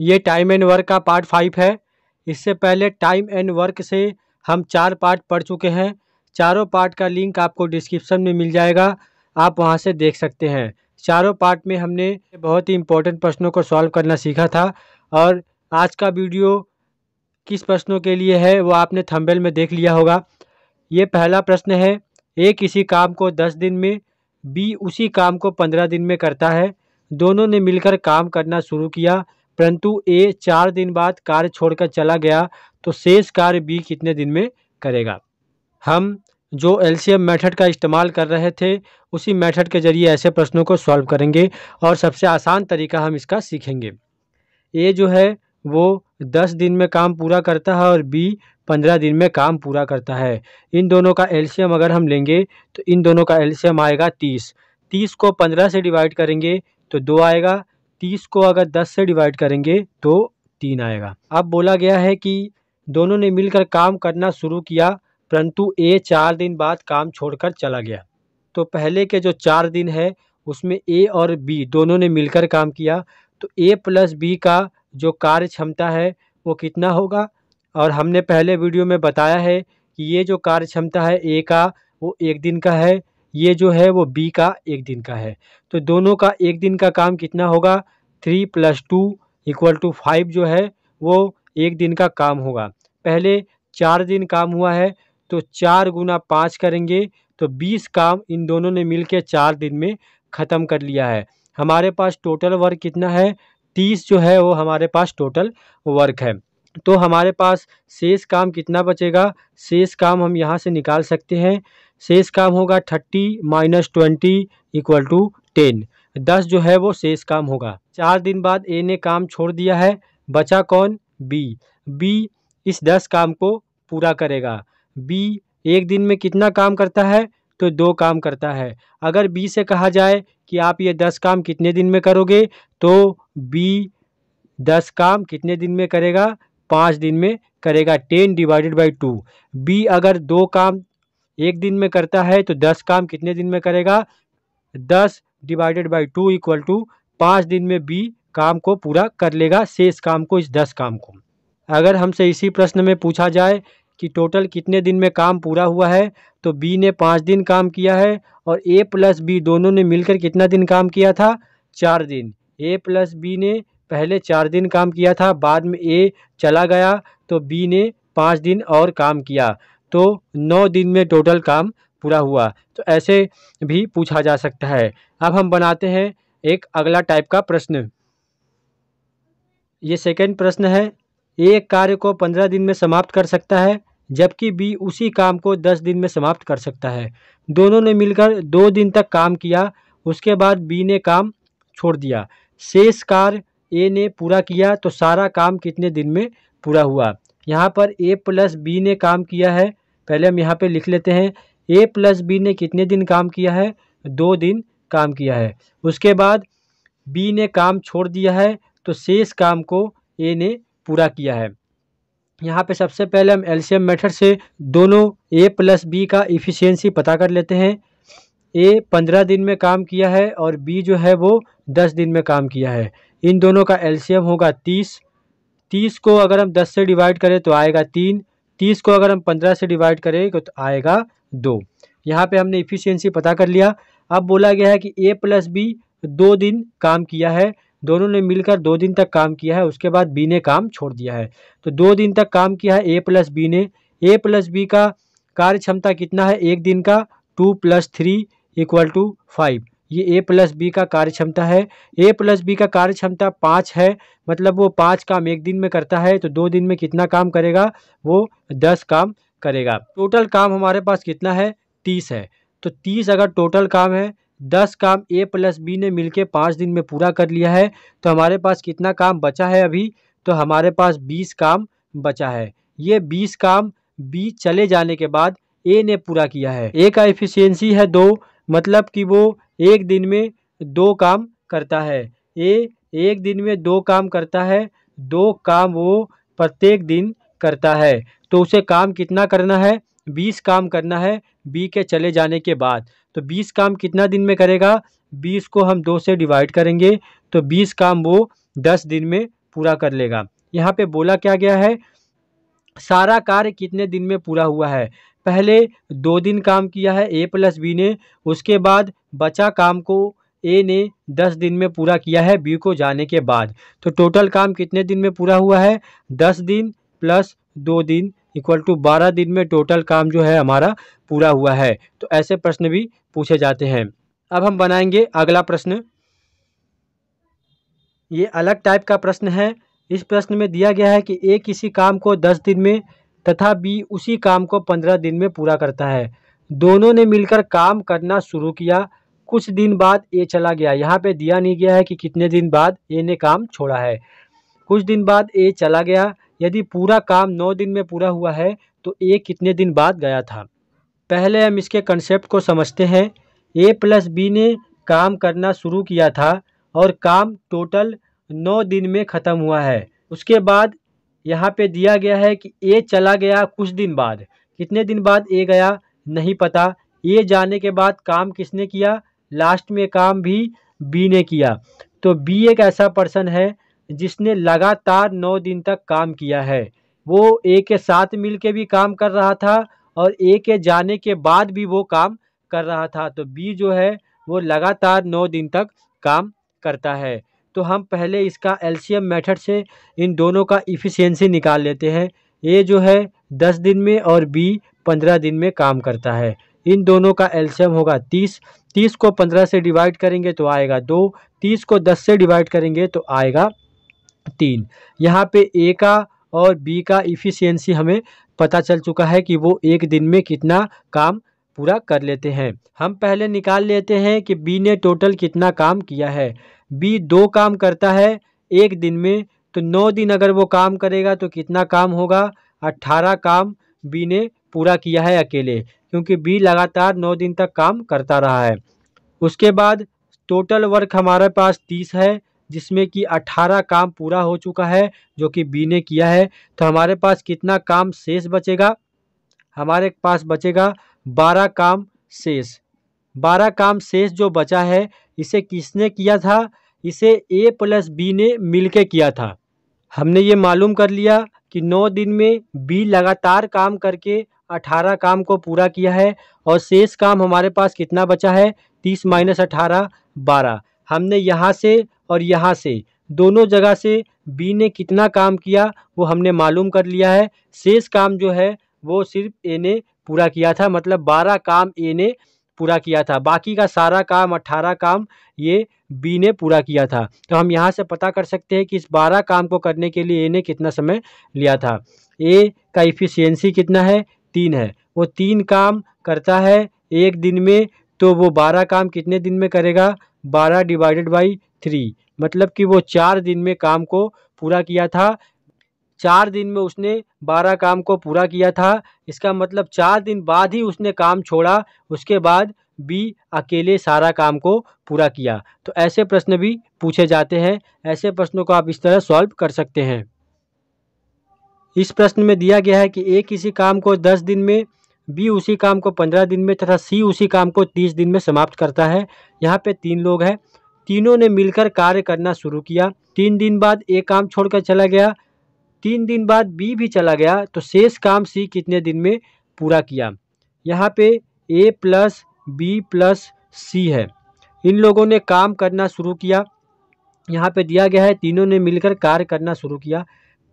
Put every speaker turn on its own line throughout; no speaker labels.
ये time and work का part five है इससे पहले टाइम एंड वर्क से हम चार पार्ट पढ़ चुके हैं चारों पार्ट का लिंक आपको डिस्क्रिप्शन में मिल जाएगा आप वहाँ से देख सकते हैं चारों पार्ट में हमने बहुत ही इम्पोर्टेंट प्रश्नों को सॉल्व करना सीखा था और आज का वीडियो किस प्रश्नों के लिए है वो आपने थंबेल में देख लिया होगा ये पहला प्रश्न है ए किसी काम को दस दिन में बी उसी काम को पंद्रह दिन में करता है दोनों ने मिलकर काम करना शुरू किया परंतु ए चार दिन बाद कार्य छोड़कर चला गया तो शेष कार्य बी कितने दिन में करेगा हम जो एलसीएम मेथड का इस्तेमाल कर रहे थे उसी मेथड के ज़रिए ऐसे प्रश्नों को सॉल्व करेंगे और सबसे आसान तरीका हम इसका सीखेंगे ए जो है वो दस दिन में काम पूरा करता है और बी पंद्रह दिन में काम पूरा करता है इन दोनों का एलसीएम अगर हम लेंगे तो इन दोनों का एलसीएम आएगा तीस तीस को पंद्रह से डिवाइड करेंगे तो दो आएगा तीस को अगर दस से डिवाइड करेंगे तो तीन आएगा अब बोला गया है कि दोनों ने मिलकर काम करना शुरू किया परंतु ए चार दिन बाद काम छोड़कर चला गया तो पहले के जो चार दिन है उसमें ए और बी दोनों ने मिलकर काम किया तो ए प्लस बी का जो कार्य क्षमता है वो कितना होगा और हमने पहले वीडियो में बताया है कि ये जो कार्य क्षमता है ए का वो एक दिन का है ये जो है वो बी का एक दिन का है तो दोनों का एक दिन का काम कितना होगा three plus two equal to five जो है वो एक दिन का काम होगा पहले चार दिन काम हुआ है तो चार गुना पाँच करेंगे तो बीस काम इन दोनों ने मिलकर चार दिन में ख़त्म कर लिया है हमारे पास टोटल वर्क कितना है तीस जो है वो हमारे पास टोटल वर्क है तो हमारे पास शेष काम कितना बचेगा शेष काम हम यहाँ से निकाल सकते हैं शेष काम होगा thirty minus twenty equal to ten दस जो है वो शेष काम होगा चार दिन बाद ए ने काम छोड़ दिया है बचा कौन बी बी इस दस काम को पूरा करेगा बी एक दिन में कितना काम करता है तो दो काम करता है अगर बी से कहा जाए कि आप ये दस काम कितने दिन में करोगे तो बी दस काम कितने दिन में करेगा पाँच दिन में करेगा ten divided by two B अगर दो काम एक दिन में करता है तो दस काम कितने दिन में करेगा दस divided by two equal to पाँच दिन में बी काम को पूरा कर लेगा शेष काम को इस दस काम को अगर हमसे इसी प्रश्न में पूछा जाए कि टोटल कितने दिन में काम पूरा हुआ है तो बी ने पाँच दिन काम किया है और ए प्लस बी दोनों ने मिलकर कितना दिन काम किया था चार दिन ए प्लस बी ने पहले चार दिन काम किया था बाद में ए चला गया तो बी ने पाँच दिन और काम किया तो नौ दिन में टोटल काम पूरा हुआ तो ऐसे भी पूछा जा सकता है अब हम बनाते हैं एक अगला टाइप का प्रश्न ये सेकेंड प्रश्न है ए कार्य को पंद्रह दिन में समाप्त कर सकता है जबकि बी उसी काम को दस दिन में समाप्त कर सकता है दोनों ने मिलकर दो दिन तक काम किया उसके बाद बी ने काम छोड़ दिया शेष कार्य ए ने पूरा किया तो सारा काम कितने दिन में पूरा हुआ यहाँ पर ए प्लस बी ने काम किया है पहले हम यहाँ पे लिख लेते हैं ए प्लस बी ने कितने दिन काम किया है दो दिन काम किया है उसके बाद बी ने काम छोड़ दिया है तो शेष काम को ए ने पूरा किया है यहाँ पे सबसे पहले हम एलसीएम मेथड से दोनों ए प्लस बी का इफ़िशेंसी पता कर लेते हैं ए पंद्रह दिन में काम किया है और बी जो है वो दस दिन में काम किया है इन दोनों का एलसीएम होगा तीस तीस को अगर हम दस से डिवाइड करें तो आएगा तीन तीस को अगर हम पंद्रह से डिवाइड करें तो आएगा दो यहाँ पे हमने इफिशियंसी पता कर लिया अब बोला गया है कि ए प्लस बी दो दिन काम किया है दोनों ने मिलकर दो दिन तक काम किया है उसके बाद बी ने काम छोड़ दिया है तो दो दिन तक काम किया है ए प्लस बी ने ए प्लस बी का कार्य क्षमता कितना है एक दिन का two plus three equal to five ये ए प्लस बी का कार्य क्षमता है ए प्लस बी का कार्य क्षमता पाँच है मतलब वो पाँच काम एक दिन में करता है तो दो दिन में कितना काम करेगा वो दस काम करेगा टोटल काम हमारे पास कितना है तीस है तो तीस अगर टोटल काम है दस काम ए प्लस बी ने मिलके पाँच दिन में पूरा कर लिया है तो हमारे पास कितना काम बचा है अभी तो हमारे पास बीस काम बचा है ये बीस काम बी चले जाने के बाद ए ने पूरा किया है ए का एफिशिएंसी है दो मतलब कि वो एक दिन में दो काम करता है ये एक दिन में दो काम करता है दो काम वो प्रत्येक दिन करता है तो उसे काम कितना करना है बीस काम करना है बी के चले जाने के बाद तो बीस काम कितना दिन में करेगा बीस को हम दो से डिवाइड करेंगे तो बीस काम वो दस दिन में पूरा कर लेगा यहाँ पे बोला क्या गया है सारा कार्य कितने दिन में पूरा हुआ है पहले दो दिन काम किया है ए प्लस बी ने उसके बाद बचा काम को ए ने दस दिन में पूरा किया है बी को जाने के बाद तो टोटल काम कितने दिन में पूरा हुआ है दस दिन प्लस दो दिन इक्वल टू बारह दिन में टोटल काम जो है हमारा पूरा हुआ है तो ऐसे प्रश्न भी पूछे जाते हैं अब हम बनाएंगे अगला प्रश्न ये अलग टाइप का प्रश्न है इस प्रश्न में दिया गया है कि ए किसी काम को दस दिन में तथा बी उसी काम को पंद्रह दिन में पूरा करता है दोनों ने मिलकर काम करना शुरू किया कुछ दिन बाद ए चला गया यहाँ पे दिया नहीं गया है कि कितने दिन बाद ए ने काम छोड़ा है कुछ दिन बाद ए चला गया यदि पूरा काम नौ दिन में पूरा हुआ है तो ए कितने दिन बाद गया था पहले हम इसके कंसेप्ट को समझते हैं ए प्लस बी ने काम करना शुरू किया था और काम टोटल नौ दिन में ख़त्म हुआ है उसके बाद यहाँ पे दिया गया है कि ए चला गया कुछ दिन बाद कितने दिन बाद ए गया नहीं पता ए जाने के बाद काम किसने किया लास्ट में काम भी बी ने किया तो बी एक ऐसा पर्सन है जिसने लगातार नौ दिन तक काम किया है वो ए के साथ मिल के भी काम कर रहा था और ए के जाने के बाद भी वो काम कर रहा था तो बी जो है वो लगातार नौ दिन तक काम करता है तो हम पहले इसका एलसीएम मेथड से इन दोनों का इफ़िशियंसी निकाल लेते हैं ए जो है दस दिन में और बी पंद्रह दिन में काम करता है इन दोनों का एल्शियम होगा तीस तीस को पंद्रह से डिवाइड करेंगे तो आएगा दो तीस को दस से डिवाइड करेंगे तो आएगा तीन यहाँ पे ए का और बी का इफ़िशियंसी हमें पता चल चुका है कि वो एक दिन में कितना काम पूरा कर लेते हैं हम पहले निकाल लेते हैं कि बी ने टोटल कितना काम किया है बी दो काम करता है एक दिन में तो नौ दिन अगर वो काम करेगा तो कितना काम होगा अट्ठारह काम बी ने पूरा किया है अकेले क्योंकि बी लगातार नौ दिन तक काम करता रहा है उसके बाद टोटल वर्क हमारे पास तीस है जिसमें कि अट्ठारह काम पूरा हो चुका है जो कि बी ने किया है तो हमारे पास कितना काम शेष बचेगा हमारे पास बचेगा बारह काम शेष बारह काम शेष जो बचा है इसे किसने किया था इसे ए प्लस बी ने मिल किया था हमने ये मालूम कर लिया कि नौ दिन में बी लगातार काम करके अठारह काम को पूरा किया है और शेष काम हमारे पास कितना बचा है तीस माइनस अठारह बारह हमने यहाँ से और यहाँ से दोनों जगह से बी ने कितना काम किया वो हमने मालूम कर लिया है शेष काम जो है वो सिर्फ ए ने पूरा किया था मतलब बारह काम ए ने पूरा किया था बाकी का सारा काम अट्ठारह काम ये बी ने पूरा किया था तो हम यहाँ से पता कर सकते हैं कि इस बारह काम को करने के लिए ए ने कितना समय लिया था ए का इफिशियंसी कितना है तीन है वो तीन काम करता है एक दिन में तो वो बारह काम कितने दिन में करेगा बारह डिवाइडेड बाई थ्री मतलब कि वो चार दिन में काम को पूरा किया था चार दिन में उसने बारह काम को पूरा किया था इसका मतलब चार दिन बाद ही उसने काम छोड़ा उसके बाद बी अकेले सारा काम को पूरा किया तो ऐसे प्रश्न भी पूछे जाते हैं ऐसे प्रश्नों को आप इस तरह सॉल्व कर सकते हैं इस प्रश्न में दिया गया है कि ए किसी काम को दस दिन में बी उसी काम को पंद्रह दिन में तथा सी उसी काम को तीस दिन में समाप्त करता है यहाँ पे तीन लोग हैं तीनों ने मिलकर कार्य करना शुरू किया तीन दिन बाद ए काम छोड़कर चला गया तीन दिन बाद बी भी चला गया तो शेष काम सी कितने दिन में पूरा किया यहाँ पे A plus B plus C है इन लोगों ने काम करना शुरू किया यहाँ पे दिया गया है तीनों ने मिलकर कार्य करना शुरू किया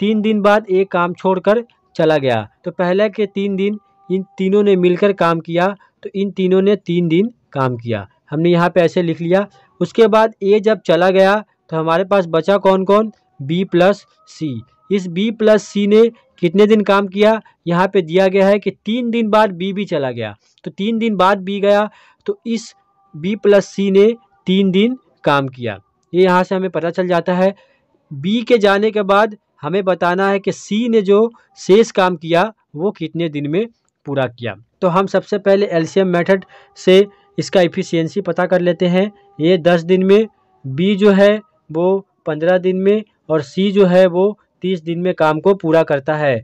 तीन दिन बाद एक काम छोड़कर चला गया तो पहले के तीन दिन इन तीनों ने मिलकर काम किया तो इन तीनों ने तीन दिन काम किया हमने यहाँ पे ऐसे लिख लिया उसके बाद ए जब चला गया तो हमारे पास बचा कौन कौन बी प्लस सी इस बी प्लस सी ने कितने दिन काम किया यहाँ पे दिया गया है कि तीन दिन बाद बी भी चला गया तो तीन दिन बाद बी गया तो इस बी प्लस सी ने तीन दिन काम किया ये यहाँ से हमें पता चल जाता है बी के जाने के बाद हमें बताना है कि सी ने जो शेष काम किया वो कितने दिन में पूरा किया तो हम सबसे पहले एल्शियम मेथड से इसका इफ़िशियंसी पता कर लेते हैं ये दस दिन में बी जो है वो पंद्रह दिन में और सी जो है वो तीस दिन में काम को पूरा करता है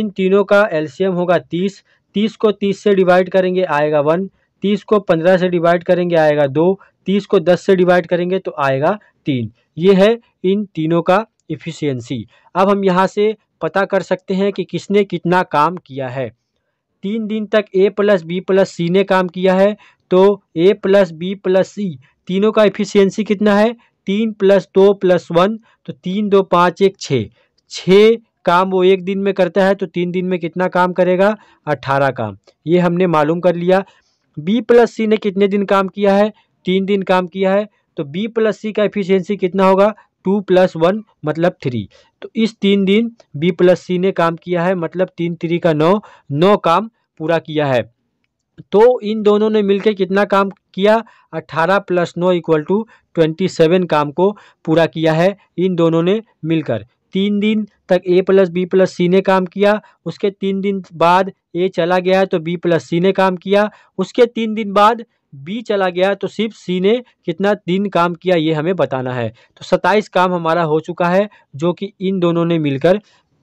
इन तीनों का एलसीएम होगा तीस तीस को तीस से डिवाइड करेंगे आएगा वन तीस को पंद्रह से डिवाइड करेंगे आएगा दो तीस को दस से डिवाइड करेंगे तो आएगा तीन ये है इन तीनों का इफ़िशियंसी अब हम यहाँ से पता कर सकते हैं कि किसने कितना काम किया है तीन दिन तक A plus B plus C ने काम किया है तो A plus B plus C तीनों का इफिशियंसी कितना है तीन प्लस दो प्लस वन तो तीन दो पाँच एक छः छः काम वो एक दिन में करता है तो तीन दिन में कितना काम करेगा अट्ठारह काम ये हमने मालूम कर लिया बी प्लस सी ने कितने दिन काम किया है तीन दिन काम किया है तो बी प्लस सी का एफिशिएंसी कितना होगा टू प्लस वन मतलब थ्री तो इस तीन दिन बी प्लस सी ने काम किया है मतलब तीन थ्री का नौ नौ काम पूरा किया है तो इन दोनों ने मिलकर कितना काम किया अट्ठारह प्लस नौ इक्वल टू ट्वेंटी सेवन काम को पूरा किया है इन दोनों ने मिलकर तीन दिन तक A plus B plus C ने काम किया उसके तीन दिन बाद ए चला गया है तो बी प्लस सी ने काम किया उसके तीन दिन बाद बी चला गया है तो सिर्फ सी ने कितना दिन काम किया ये हमें बताना है तो सत्ताईस काम हमारा हो चुका है जो कि इन दोनों ने मिलकर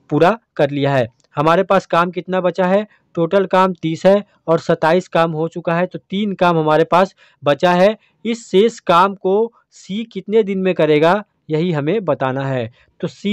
पूरा कर लिया है हमारे पास काम कितना बचा है टोटल काम तीस है और सत्ताईस काम हो चुका है तो तीन काम हमारे पास बचा है इस शेष काम को सी कितने दिन में करेगा यही हमें बताना है तो सी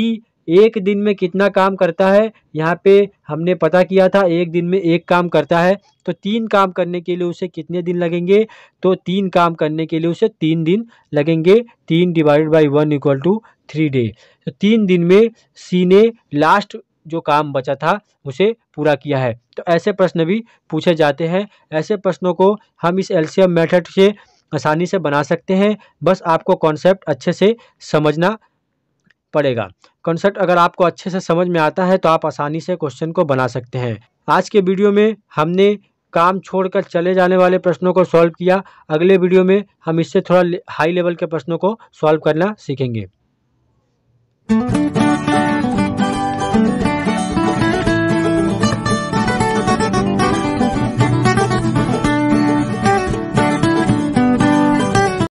एक दिन में कितना काम करता है यहाँ पे हमने पता किया था एक दिन में एक काम करता है तो तीन काम करने के लिए उसे कितने दिन लगेंगे तो तीन काम करने के लिए उसे तीन दिन लगेंगे तीन divide by one equal to three day तो तीन दिन में सी ने लास्ट जो काम बचा था उसे पूरा किया है तो ऐसे प्रश्न भी पूछे जाते हैं ऐसे प्रश्नों को हम इस एल्शियम मेथड से आसानी से बना सकते हैं बस आपको कॉन्सेप्ट अच्छे से समझना पड़ेगा कॉन्सेप्ट अगर आपको अच्छे से समझ में आता है तो आप आसानी से क्वेश्चन को बना सकते हैं आज के वीडियो में हमने काम छोड़कर चले जाने वाले प्रश्नों को सॉल्व किया अगले वीडियो में हम इससे थोड़ा हाई लेवल के प्रश्नों को सॉल्व करना सीखेंगे